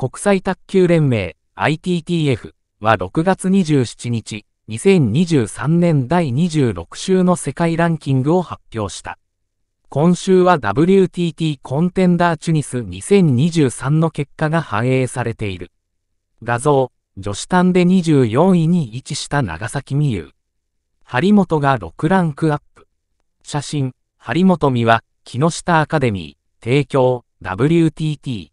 国際卓球連盟 ITTF は6月27日、2023年第26週の世界ランキングを発表した。今週は WTT コンテンダーチュニス2023の結果が反映されている。画像、女子単で24位に位置した長崎美優。張本が6ランクアップ。写真、張本美は、木下アカデミー、提供、WTT。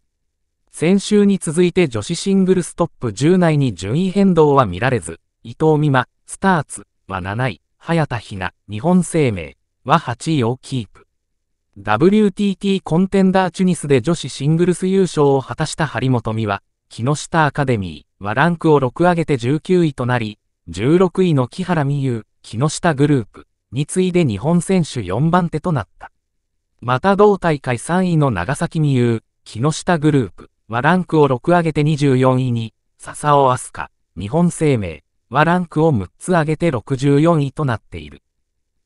先週に続いて女子シングルストップ10内に順位変動は見られず、伊藤美誠、スターツは7位、早田ひな、日本生命は8位をキープ。WTT コンテンダーチュニスで女子シングルス優勝を果たした張本美は、木下アカデミーはランクを6上げて19位となり、16位の木原美優、木下グループに次いで日本選手4番手となった。また同大会3位の長崎美優、木下グループ和ランクを6上げて24位に、笹尾飛鳥、日本生命、和ランクを6つ上げて64位となっている。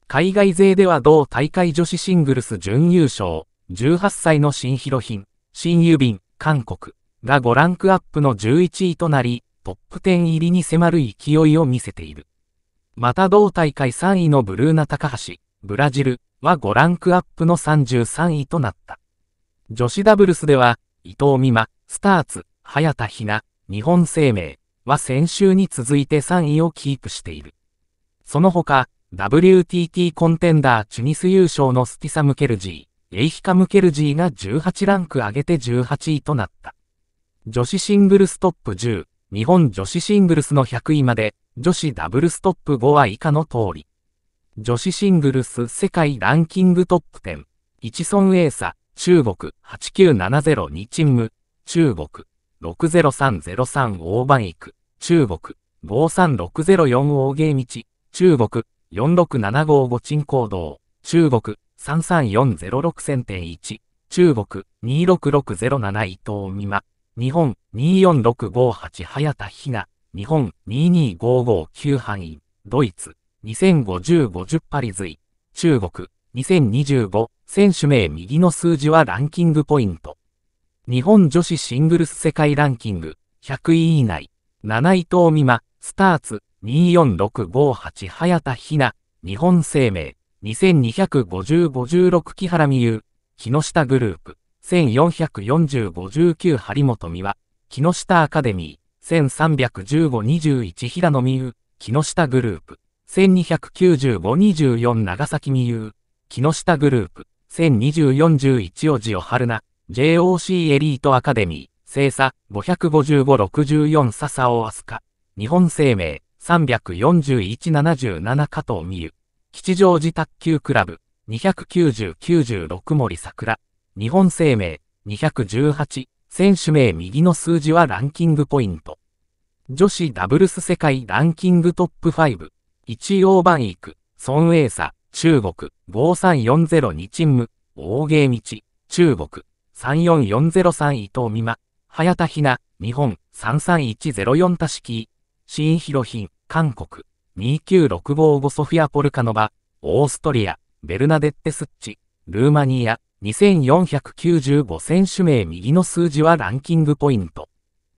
海外勢では同大会女子シングルス準優勝、18歳の新ヒロヒン、新郵便、韓国が5ランクアップの11位となり、トップ10入りに迫る勢いを見せている。また同大会3位のブルーナ高橋、ブラジルは5ランクアップの33位となった。女子ダブルスでは、伊藤美誠、スターツ、早田ひな、日本生命は先週に続いて3位をキープしている。その他、WTT コンテンダーチュニス優勝のスティサ・ムケルジー、エイヒカ・ムケルジーが18ランク上げて18位となった。女子シングルストップ10、日本女子シングルスの100位まで、女子ダブルストップ5は以下の通り。女子シングルス世界ランキングトップ10、イチソン・エーサ、中国89702チーム、中国60303大番行く中国53604大芸道、中国46755鎮行動、中国33406千点1、中国26607伊藤美馬、日本24658早田ひな、日本22559範囲、ドイツ205050パリズイ、中国2025選手名右の数字はランキングポイント。日本女子シングルス世界ランキング100位以内、7位藤美馬、スターツ246558早田ひな、日本生命225056木原美優、木下グループ144059張本美和、木下アカデミー131521平野美優、木下グループ129524長崎美優、木下グループ1020-41をジオ春菜、JOC エリートアカデミー、精査、555-64笹尾飛鳥、日本生命、341-77加藤美優、吉祥寺卓球クラブ、290-96森桜、日本生命、218、選手名右の数字はランキングポイント。女子ダブルス世界ランキングトップ5、1位大番行く、孫イサ。中国5340にチーム、大芸道、中国34403伊藤美馬、早田ひな、日本33104しき新広品、韓国29655ソフィア・ポルカノバ、オーストリア、ベルナデッテ・スッチ、ルーマニア、2495選手名右の数字はランキングポイント。